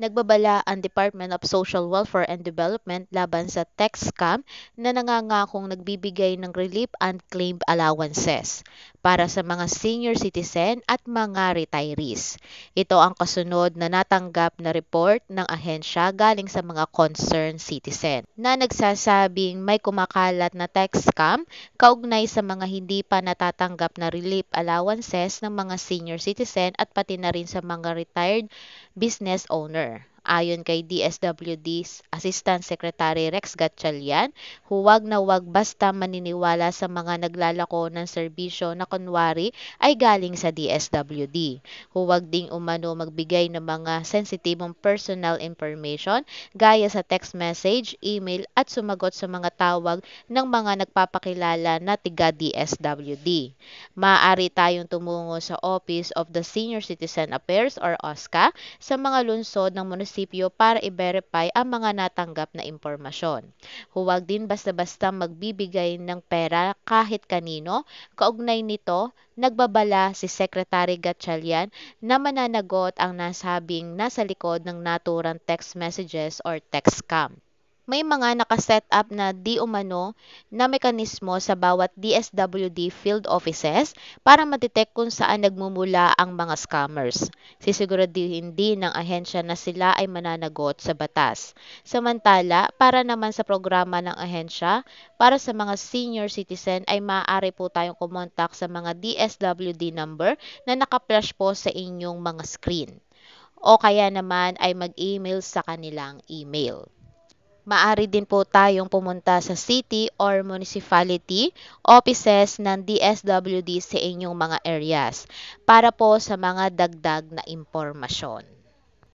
nagbabala ang Department of Social Welfare and Development laban sa tax scam na nangangakong nagbibigay ng relief and claim allowances para sa mga senior citizen at mga retirees. Ito ang kasunod na natanggap na report ng ahensya galing sa mga concerned citizen na nagsasabing may kumakalat na tax scam kaugnay sa mga hindi pa natatanggap na relief allowances ng mga senior citizen at pati na rin sa mga retired business owner. Ayon kay DSWD's Assistant Secretary Rex Gatchalian, huwag na huwag basta maniniwala sa mga naglalako ng serbisyo na kunwari ay galing sa DSWD. Huwag ding umano magbigay ng mga sensitibong personal information gaya sa text message, email at sumagot sa mga tawag ng mga nagpapakilala na tiga DSWD. Maaari tayong tumungo sa Office of the Senior Citizen Affairs or OSCA sa mga lungsod ng munisipalidad munisipyo para i-verify ang mga natanggap na impormasyon. Huwag din basta-basta magbibigay ng pera kahit kanino. Kaugnay nito, nagbabala si Secretary Gatchalian na mananagot ang nasabing nasa likod ng naturang text messages or text scam may mga nakaset up na di umano na mekanismo sa bawat DSWD field offices para madetect kung saan nagmumula ang mga scammers. Sisiguraduhin din ng ahensya na sila ay mananagot sa batas. Samantala, para naman sa programa ng ahensya, para sa mga senior citizen ay maaari po tayong kumontak sa mga DSWD number na naka-flash po sa inyong mga screen. O kaya naman ay mag-email sa kanilang email. Maari din po tayong pumunta sa city or municipality offices ng DSWD sa inyong mga areas para po sa mga dagdag na impormasyon.